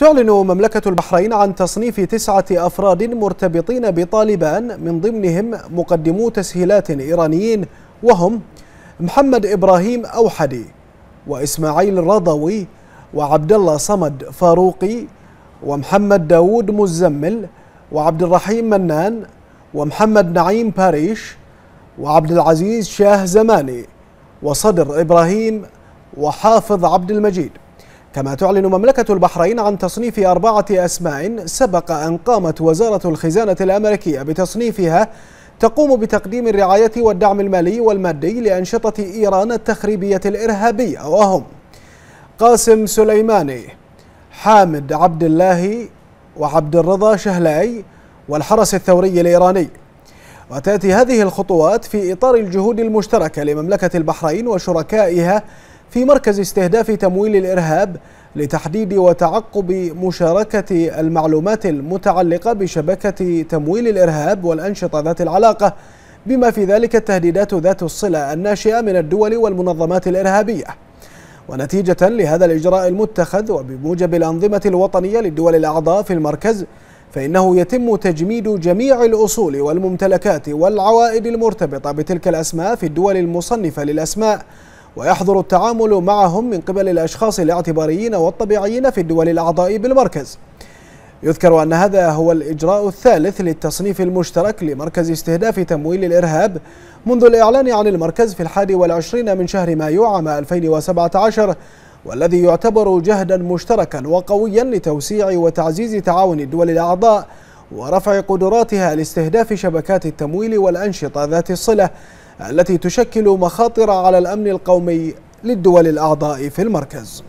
تعلن مملكة البحرين عن تصنيف تسعة أفراد مرتبطين بطالبان من ضمنهم مقدمو تسهيلات إيرانيين وهم محمد إبراهيم أوحدي وإسماعيل رضوي وعبد الله صمد فاروقي ومحمد داود مزمل وعبد الرحيم منان ومحمد نعيم باريش وعبد العزيز شاه زماني وصدر إبراهيم وحافظ عبد المجيد كما تعلن مملكة البحرين عن تصنيف أربعة أسماء سبق أن قامت وزارة الخزانة الأمريكية بتصنيفها تقوم بتقديم الرعاية والدعم المالي والمادي لأنشطة إيران التخريبية الإرهابية وهم قاسم سليماني حامد عبد الله وعبد الرضا شهلاي والحرس الثوري الإيراني وتأتي هذه الخطوات في إطار الجهود المشتركة لمملكة البحرين وشركائها في مركز استهداف تمويل الإرهاب لتحديد وتعقب مشاركة المعلومات المتعلقة بشبكة تمويل الإرهاب والأنشطة ذات العلاقة بما في ذلك التهديدات ذات الصلة الناشئة من الدول والمنظمات الإرهابية ونتيجة لهذا الإجراء المتخذ وبموجب الأنظمة الوطنية للدول الأعضاء في المركز فإنه يتم تجميد جميع الأصول والممتلكات والعوائد المرتبطة بتلك الأسماء في الدول المصنفة للأسماء ويحظر التعامل معهم من قبل الأشخاص الاعتباريين والطبيعيين في الدول الأعضاء بالمركز يذكر أن هذا هو الإجراء الثالث للتصنيف المشترك لمركز استهداف تمويل الإرهاب منذ الإعلان عن المركز في الحادي والعشرين من شهر مايو عام 2017 والذي يعتبر جهدا مشتركا وقويا لتوسيع وتعزيز تعاون الدول الأعضاء ورفع قدراتها لاستهداف شبكات التمويل والأنشطة ذات الصلة التي تشكل مخاطر على الأمن القومي للدول الأعضاء في المركز